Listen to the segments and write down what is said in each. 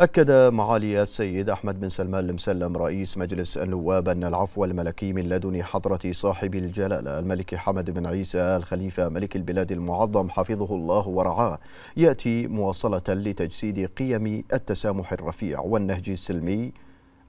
أكد معالي السيد أحمد بن سلمان المسلم رئيس مجلس النواب أن العفو الملكي من لدن حضرة صاحب الجلالة الملك حمد بن عيسى الخليفة ملك البلاد المعظم حفظه الله ورعاه يأتي مواصلة لتجسيد قيم التسامح الرفيع والنهج السلمي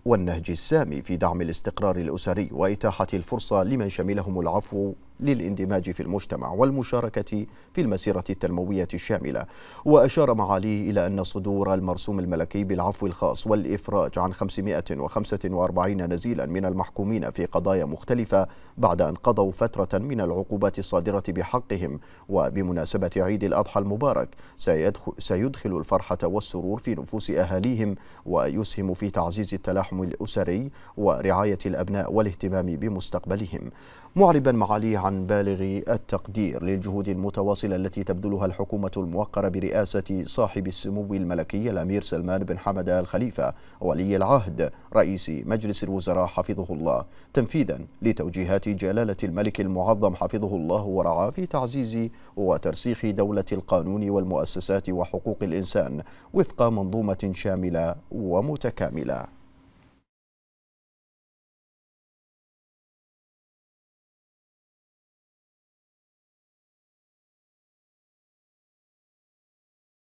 والنهج السامي في دعم الاستقرار الأسري وإتاحة الفرصة لمن شملهم العفو للاندماج في المجتمع والمشاركة في المسيرة التنموية الشاملة وأشار معاليه إلى أن صدور المرسوم الملكي بالعفو الخاص والإفراج عن 545 نزيلا من المحكومين في قضايا مختلفة بعد أن قضوا فترة من العقوبات الصادرة بحقهم وبمناسبة عيد الأضحى المبارك سيدخل سيدخل الفرحة والسرور في نفوس أهاليهم ويسهم في تعزيز التلاحم الأسري ورعاية الأبناء والاهتمام بمستقبلهم معربا معاليه عن بالغ التقدير للجهود المتواصلة التي تبذلها الحكومة الموقرة برئاسة صاحب السمو الملكي الأمير سلمان بن حمد الخليفة خليفة ولي العهد رئيس مجلس الوزراء حفظه الله تنفيذا لتوجيهات جلالة الملك المعظم حفظه الله ورعاه في تعزيز وترسيخ دولة القانون والمؤسسات وحقوق الإنسان وفق منظومة شاملة ومتكاملة